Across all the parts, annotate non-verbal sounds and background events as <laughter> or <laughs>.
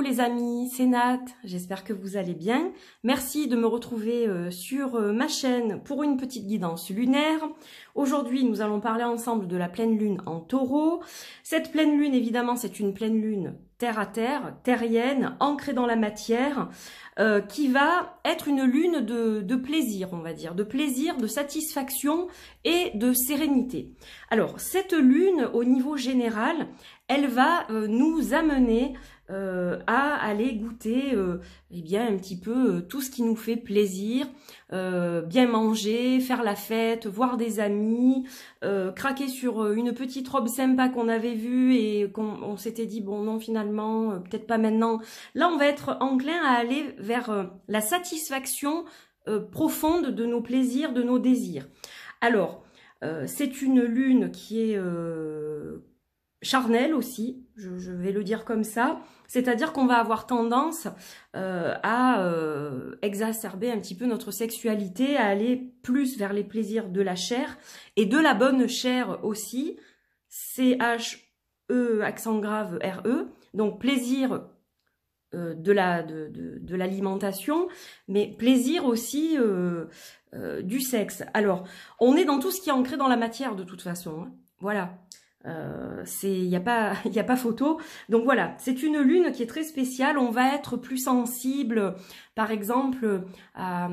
les amis, c'est Nat, j'espère que vous allez bien. Merci de me retrouver euh, sur euh, ma chaîne pour une petite guidance lunaire. Aujourd'hui, nous allons parler ensemble de la pleine lune en taureau. Cette pleine lune, évidemment, c'est une pleine lune terre à terre, terrienne, ancrée dans la matière, euh, qui va être une lune de, plaisir, on va dire, de plaisir, de satisfaction et de sérénité. Alors, cette lune, au niveau général, elle va nous amener euh, à aller goûter et euh, eh bien un petit peu euh, tout ce qui nous fait plaisir, bien manger, faire la fête, voir des amis, craquer sur une petite robe sympa qu'on avait vue et qu'on s'était dit bon non finalement peut-être pas maintenant. Là on va être enclin à aller vers la satisfaction profonde de nos plaisirs, de nos désirs. Alors c'est une lune qui est charnel aussi, je, vais le dire comme ça, c'est-à-dire qu'on va avoir tendance euh, à euh, exacerber un petit peu notre sexualité, à aller plus vers les plaisirs de la chair et de la bonne chair aussi, C-H-E accent grave R-E, donc plaisir euh, de la de, l'alimentation, mais plaisir aussi du sexe. Alors, on est dans tout ce qui est ancré dans la matière de toute façon. Hein. Voilà il euh, n'y a, pas, <laughs> y a pas photo. Donc voilà, c'est une lune qui est très spéciale. On va être plus sensible, par exemple, à,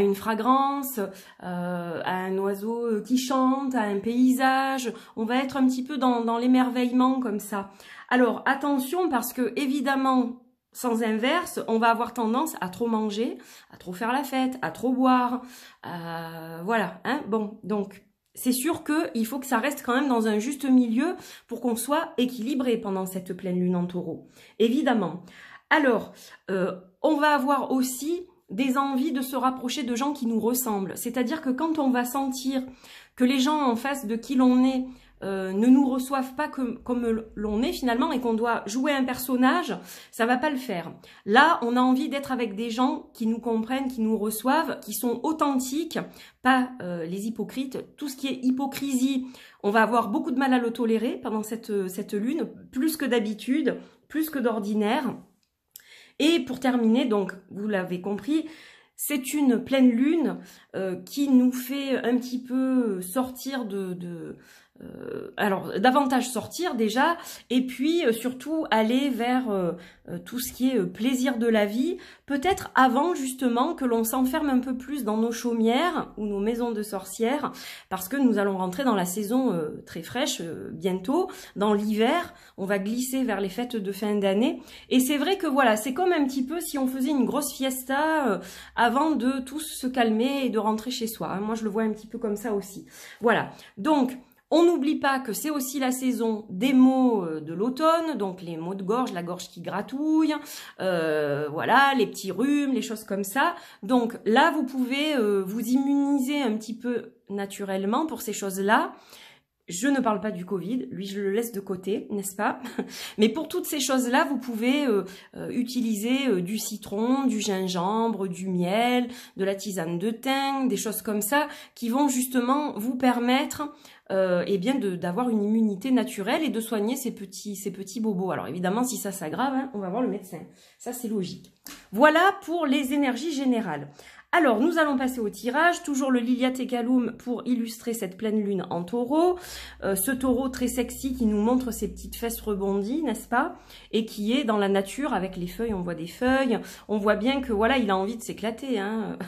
une fragrance, euh, à un oiseau qui chante, à un paysage. On va être un petit peu dans, dans l'émerveillement comme ça. Alors attention parce que évidemment, sans inverse, on va avoir tendance à trop manger, à trop faire la fête, à trop boire. Euh, voilà, hein bon, donc c'est sûr qu'il faut que ça reste quand même dans un juste milieu pour qu'on soit équilibré pendant cette pleine lune en taureau, évidemment. Alors, euh, on va avoir aussi des envies de se rapprocher de gens qui nous ressemblent. C'est-à-dire que quand on va sentir que les gens en face de qui l'on est euh, ne nous reçoivent pas comme, comme l'on est finalement et qu'on doit jouer un personnage, ça va pas le faire. Là, on a envie d'être avec des gens qui nous comprennent, qui nous reçoivent, qui sont authentiques, pas euh, les hypocrites. Tout ce qui est hypocrisie, on va avoir beaucoup de mal à le tolérer pendant cette, cette lune, plus que d'habitude, plus que d'ordinaire. Et pour terminer, donc, vous l'avez compris, c'est une pleine lune euh, qui nous fait un petit peu sortir de, euh, alors davantage sortir déjà, et puis euh, surtout aller vers euh, tout ce qui est plaisir de la vie, peut-être avant justement que l'on s'enferme un peu plus dans nos chaumières ou nos maisons de sorcières, parce que nous allons rentrer dans la saison très fraîche bientôt, dans l'hiver, on va glisser vers les fêtes de fin d'année, et c'est vrai que voilà, c'est comme un petit peu si on faisait une grosse fiesta avant de tous se calmer et de rentrer chez soi. Moi je le vois un petit peu comme ça aussi. Voilà. Donc, on n'oublie pas que c'est aussi la saison des maux euh, de l'automne, donc les maux de gorge, la gorge qui gratouille, euh, voilà, les petits rhumes, les choses comme ça. Donc là, vous pouvez euh, vous immuniser un petit peu naturellement pour ces choses-là. Je ne parle pas du Covid, lui je le laisse de côté, n'est-ce pas <laughs> Mais pour toutes ces choses-là, vous pouvez utiliser du citron, du gingembre, du miel, de la tisane de thym, des choses comme ça qui vont justement vous permettre euh, eh bien d'avoir une immunité naturelle et de soigner ces petits, ces petits bobos. Alors évidemment, si ça s'aggrave, hein, on va voir le médecin. Ça, c'est logique. Voilà pour les énergies générales. Alors, nous allons passer au tirage. Toujours le Lilia Tecalum pour illustrer cette pleine lune en taureau. Euh, ce taureau très sexy qui nous montre ses petites fesses rebondies, n'est-ce pas Et qui est dans la nature avec les feuilles. On voit des feuilles. On voit bien que, voilà, il a envie de s'éclater. Hein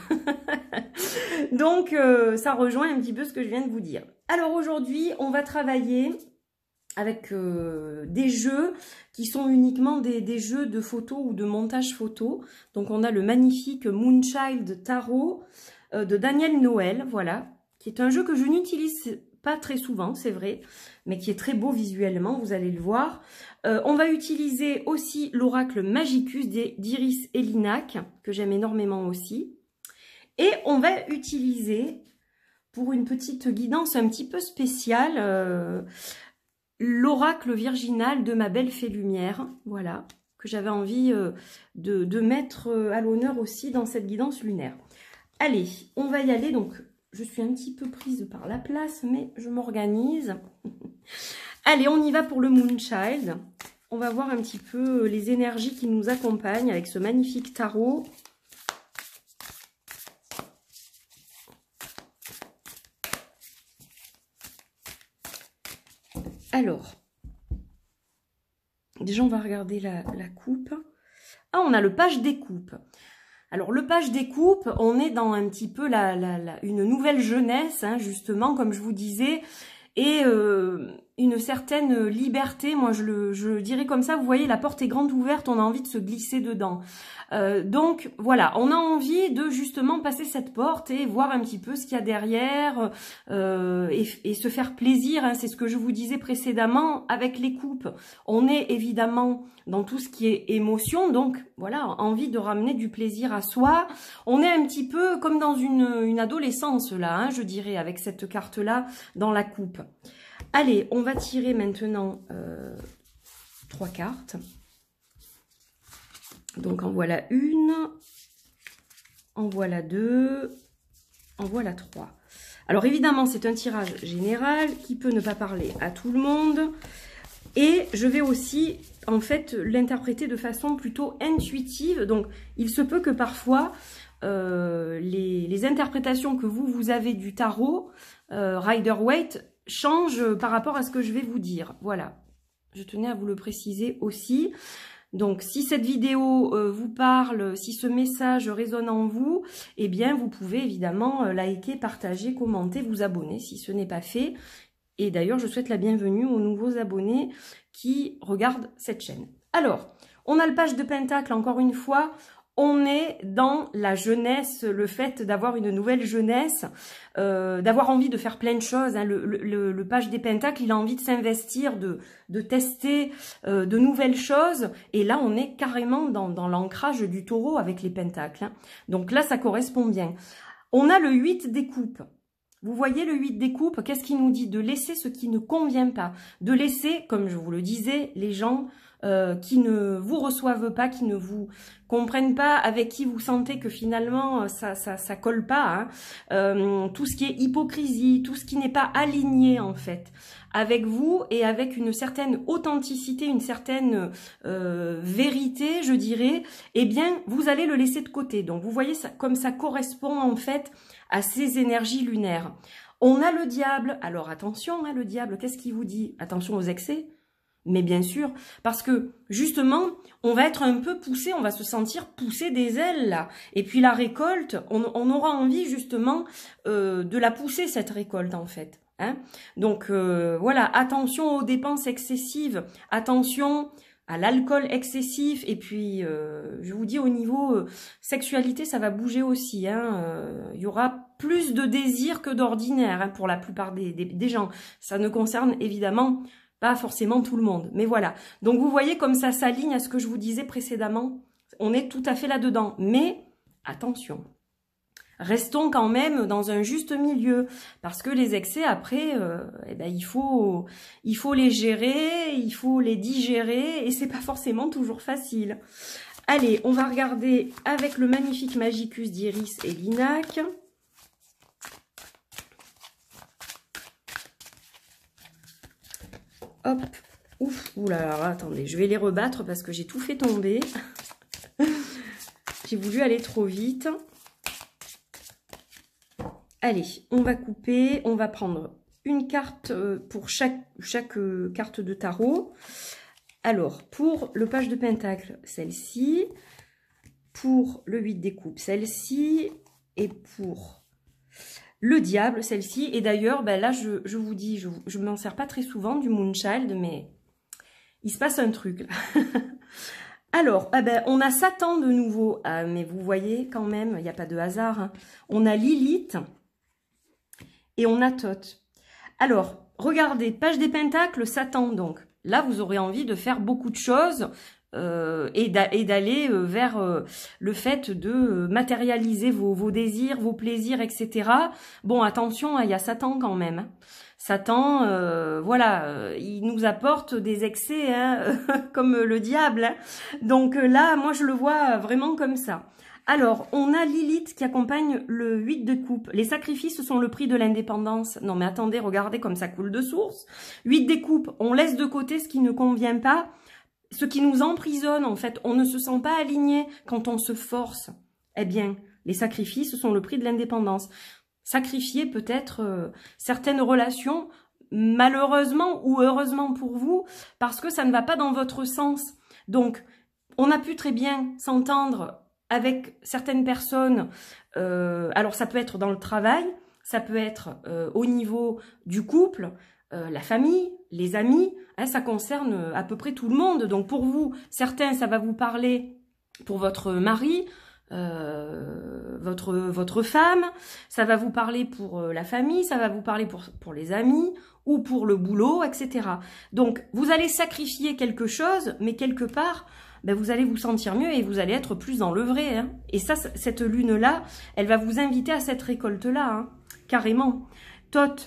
<laughs> Donc, euh, ça rejoint un petit peu ce que je viens de vous dire. Alors aujourd'hui, on va travailler avec euh, des jeux qui sont uniquement des, jeux de photos ou de montage photo. Donc on a le magnifique Moonchild Tarot euh, de Daniel Noël, voilà, qui est un jeu que je n'utilise pas très souvent, c'est vrai, mais qui est très beau visuellement, vous allez le voir. Euh, on va utiliser aussi l'oracle Magicus d'Iris Elinac, que j'aime énormément aussi. Et on va utiliser, pour une petite guidance un petit peu spéciale, l'oracle virginal de ma belle fée lumière, voilà, que j'avais envie euh, de, mettre euh, à l'honneur aussi dans cette guidance lunaire. Allez, on va y aller, donc je suis un petit peu prise par la place, mais je m'organise. <laughs> Allez, on y va pour le Moonchild. On va voir un petit peu euh, les énergies qui nous accompagnent avec ce magnifique tarot Alors, déjà on va regarder la, coupe. Ah, on a le page coupes. Alors le page coupes, on est dans un petit peu la, une nouvelle jeunesse, hein, justement, comme je vous disais. Et euh, une certaine euh, liberté, moi je le, dirais comme ça, vous voyez la porte est grande ouverte, on a envie de se glisser dedans. Euh, donc voilà, on a envie de justement passer cette porte et voir un petit peu ce qu'il y a derrière euh, et, se faire plaisir, hein. c'est ce que je vous disais précédemment avec les coupes. On est évidemment dans tout ce qui est émotion, donc voilà, envie de ramener du plaisir à soi. On est un petit peu comme dans une, adolescence là, hein, je dirais, avec cette carte-là dans la coupe. Allez, on va tirer maintenant euh, trois cartes. Donc en voilà une, en voilà deux, en voilà trois. Alors évidemment, c'est un tirage général qui peut ne pas parler à tout le monde. Et je vais aussi, en fait, l'interpréter de façon plutôt intuitive. Donc, il se peut que parfois, euh, les, interprétations que vous, vous avez du tarot, euh, Rider-Waite, change euh, par rapport à ce que je vais vous dire. Voilà, je tenais à vous le préciser aussi. Donc, si cette vidéo euh, vous parle, si ce message résonne en vous, eh bien, vous pouvez évidemment euh, liker, partager, commenter, vous abonner si ce n'est pas fait. Et d'ailleurs, je souhaite la bienvenue aux nouveaux abonnés qui regardent cette chaîne. Alors, on a le page de Pentacle, encore une fois on est dans la jeunesse, le fait d'avoir une nouvelle jeunesse, euh, d'avoir envie de faire plein de choses. Hein. Le, page des pentacles, il a envie de s'investir, de, de tester euh, de nouvelles choses. Et là, on est carrément dans, l'ancrage du taureau avec les pentacles. Hein. Donc là, ça correspond bien. On a le 8 des coupes. Vous voyez le 8 des coupes, qu'est-ce qu'il nous dit De laisser ce qui ne convient pas. De laisser, comme je vous le disais, les gens euh, qui ne vous reçoivent pas, qui ne vous comprennent pas, avec qui vous sentez que finalement euh, ça ça, ça colle pas. Hein. Euh, tout ce qui est hypocrisie, tout ce qui n'est pas aligné en fait avec vous et avec une certaine authenticité, une certaine vérité, je dirais, eh bien vous allez le laisser de côté. Donc vous voyez ça, comme ça correspond en fait à ces énergies lunaires. On a le diable, alors attention, hein, le diable, qu'est-ce qu'il vous dit Attention aux excès, mais bien sûr, parce que justement, on va être un peu poussé, on va se sentir poussé des ailes là. Et puis la récolte, on, aura envie justement euh, de la pousser cette récolte en fait. Hein Donc euh, voilà, attention aux dépenses excessives, attention à l'alcool excessif et puis euh, je vous dis au niveau sexualité ça va bouger aussi hein, il y aura plus de désir que d'ordinaire hein, pour la plupart des, gens ça ne concerne évidemment pas forcément tout le monde, mais voilà. Donc vous voyez comme ça s'aligne à ce que je vous disais précédemment. On est tout à fait là-dedans, mais attention. Restons quand même dans un juste milieu, parce que les excès, après, euh, eh ben, il, faut, il faut les gérer, il faut les digérer, et c'est pas forcément toujours facile. Allez, on va regarder avec le magnifique Magicus d'Iris et l'INAC. Hop. Ouf. Ouh là attendez. Je vais les rebattre parce que j'ai tout fait tomber. j'ai voulu aller trop vite. Allez, on va couper. On va prendre une carte euh, pour chaque, chaque euh, carte de tarot. Alors, pour le page de pentacle, celle-ci. Pour le 8 découpe, celle-ci. Et pour le diable, celle-ci. Et d'ailleurs, ben là, je, vous dis, je, ne m'en sers pas très souvent du Moonchild, mais il se passe un truc. <laughs> Alors, ah ben, on a Satan de nouveau, ah, mais vous voyez quand même, il n'y a pas de hasard. Hein. On a Lilith et on a Thoth. Alors, regardez, page des pentacles, Satan donc. Là, vous aurez envie de faire beaucoup de choses, euh, et d'aller euh, vers euh, le fait de matérialiser vos, désirs, vos plaisirs, etc. Bon, attention, hein, il y a Satan quand même. Hein. Satan, voilà, il nous apporte des excès, hein, <laughs> comme le diable. Donc là, moi, je le vois vraiment comme ça. Alors, on a Lilith qui accompagne le 8 de coupe. Les sacrifices sont le prix de l'indépendance. Non mais attendez, regardez comme ça coule de source. 8 de on laisse de côté ce qui ne convient pas ce qui nous emprisonne en fait, on ne se sent pas aligné quand on se force. Eh bien, les sacrifices sont le prix de l'indépendance. Sacrifier peut-être euh, certaines relations, malheureusement ou heureusement pour vous, parce que ça ne va pas dans votre sens. Donc, on a pu très bien s'entendre avec certaines personnes. Euh, alors, ça peut être dans le travail, ça peut être euh, au niveau du couple, la famille, les amis, hein, ça concerne euh, à peu près tout le monde. Donc pour vous, certains, ça va vous parler pour votre mari, euh, votre, votre femme, ça va vous parler pour euh, la famille, ça va vous parler pour, pour les amis ou pour le boulot, etc. Donc vous allez sacrifier quelque chose, mais quelque part, ben vous allez vous sentir mieux et vous allez être plus dans le vrai. Hein. Et ça, cette lune-là, elle va vous inviter à cette récolte-là, hein, carrément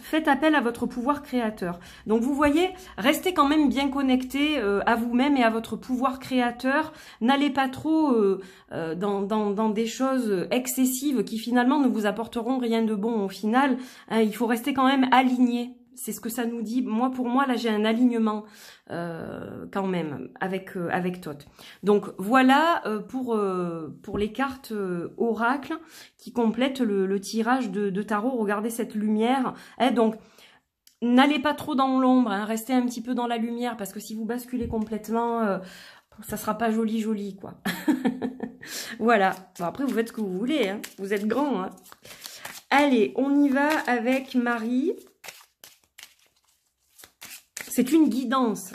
faites appel à votre pouvoir créateur. Donc vous voyez, restez quand même bien connecté euh, à vous-même et à votre pouvoir créateur. N'allez pas trop euh, euh, dans, des choses excessives qui finalement ne vous apporteront rien de bon au final. Hein, il faut rester quand même aligné c'est ce que ça nous dit. Moi, pour moi, là, j'ai un alignement euh, quand même avec euh, avec Donc voilà euh, pour pour les cartes oracle qui complètent le, tirage de, tarot. Regardez cette lumière. Eh, donc n'allez pas trop dans l'ombre, hein. restez un petit peu dans la lumière parce que si vous basculez complètement ça sera pas joli joli quoi. <laughs> voilà. après vous faites ce que vous voulez, hein. vous êtes grand. Hein. Allez, on y va avec Marie. C'est une guidance.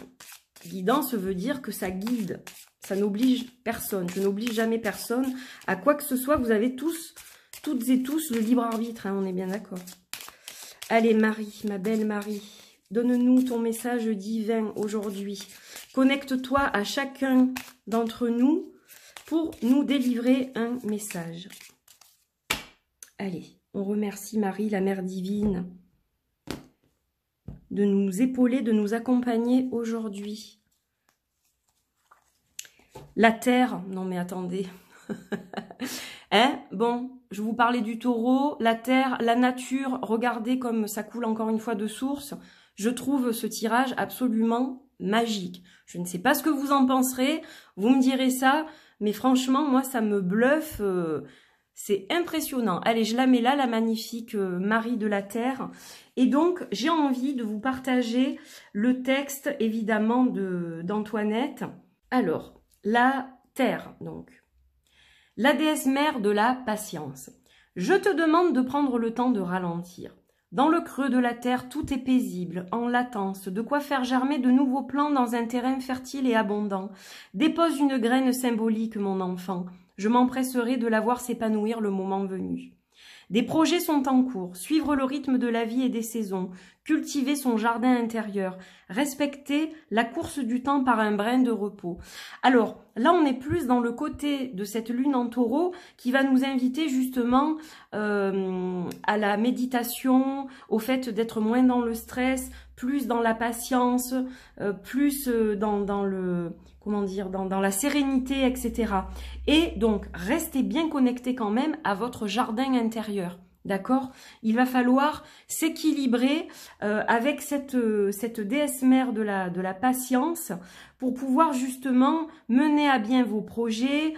Guidance veut dire que ça guide. Ça n'oblige personne. Je n'oblige jamais personne à quoi que ce soit. Vous avez tous, toutes et tous, le libre arbitre. Hein, on est bien d'accord. Allez, Marie, ma belle Marie, donne-nous ton message divin aujourd'hui. Connecte-toi à chacun d'entre nous pour nous délivrer un message. Allez, on remercie Marie, la Mère divine de nous épauler, de nous accompagner aujourd'hui. La terre, non mais attendez. <laughs> hein Bon, je vous parlais du taureau, la terre, la nature, regardez comme ça coule encore une fois de source. Je trouve ce tirage absolument magique. Je ne sais pas ce que vous en penserez, vous me direz ça, mais franchement, moi, ça me bluffe. Euh, c'est impressionnant. Allez, je la mets là, la magnifique euh, Marie de la Terre. Et donc, j'ai envie de vous partager le texte, évidemment, d'Antoinette. Alors, la Terre, donc. La déesse mère de la patience. Je te demande de prendre le temps de ralentir. Dans le creux de la terre, tout est paisible, en latence, de quoi faire germer de nouveaux plants dans un terrain fertile et abondant. Dépose une graine symbolique, mon enfant. Je m'empresserai de la voir s'épanouir le moment venu. Des projets sont en cours, suivre le rythme de la vie et des saisons, cultiver son jardin intérieur, respecter la course du temps par un brin de repos. Alors là, on est plus dans le côté de cette lune en taureau qui va nous inviter justement euh, à la méditation, au fait d'être moins dans le stress, plus dans la patience, euh, plus euh, dans, dans, le comment dire, dans, dans la sérénité, etc. Et donc restez bien connecté quand même à votre jardin intérieur. D'accord Il va falloir s'équilibrer euh, avec cette, cette déesse mère de la, de la patience pour pouvoir justement mener à bien vos projets.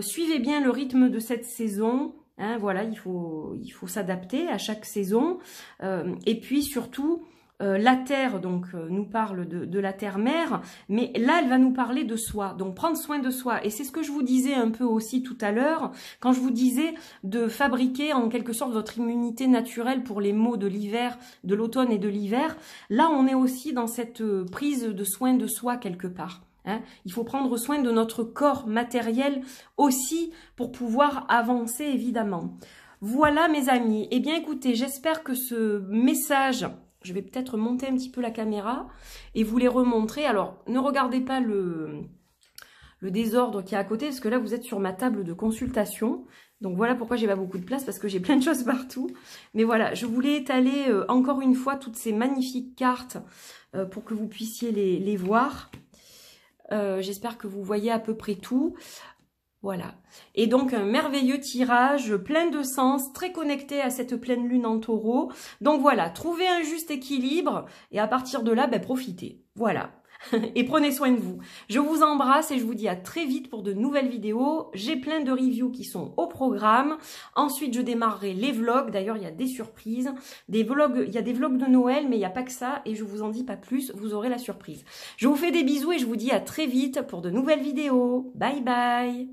suivez bien le rythme de cette saison. Hein, voilà, il faut, il faut s'adapter à chaque saison. et puis surtout, euh, la terre, donc, euh, nous parle de, la terre-mère, mais là, elle va nous parler de soi, donc prendre soin de soi. Et c'est ce que je vous disais un peu aussi tout à l'heure, quand je vous disais de fabriquer en quelque sorte votre immunité naturelle pour les maux de l'hiver, de l'automne et de l'hiver. Là, on est aussi dans cette euh, prise de soin de soi quelque part. Hein. Il faut prendre soin de notre corps matériel aussi pour pouvoir avancer, évidemment. Voilà mes amis. Eh bien écoutez, j'espère que ce message je vais peut-être monter un petit peu la caméra et vous les remontrer. Alors, ne regardez pas le, le désordre qui a à côté, parce que là, vous êtes sur ma table de consultation. Donc voilà pourquoi j'ai pas beaucoup de place, parce que j'ai plein de choses partout. Mais voilà, je voulais étaler euh, encore une fois toutes ces magnifiques cartes euh, pour que vous puissiez les, voir. Euh, j'espère que vous voyez à peu près tout. Voilà. Et donc un merveilleux tirage, plein de sens, très connecté à cette pleine lune en taureau. Donc voilà, trouvez un juste équilibre et à partir de là, ben, profitez. Voilà. <laughs> et prenez soin de vous. Je vous embrasse et je vous dis à très vite pour de nouvelles vidéos. J'ai plein de reviews qui sont au programme. Ensuite, je démarrerai les vlogs. D'ailleurs, il y a des surprises. Des vlogs, il y a des vlogs de Noël, mais il n'y a pas que ça. Et je vous en dis pas plus. Vous aurez la surprise. Je vous fais des bisous et je vous dis à très vite pour de nouvelles vidéos. Bye bye